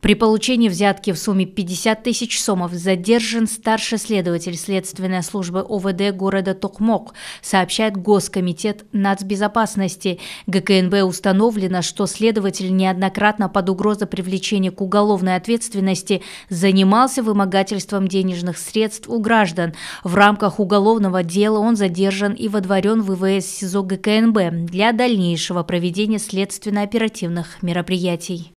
При получении взятки в сумме 50 тысяч сомов задержан старший следователь следственной службы ОВД города Токмок, сообщает Госкомитет нацбезопасности. ГКНБ установлено, что следователь неоднократно под угрозой привлечения к уголовной ответственности занимался вымогательством денежных средств у граждан. В рамках уголовного дела он задержан и водворен в ИВС СИЗО ГКНБ для дальнейшего проведения следственно-оперативных мероприятий.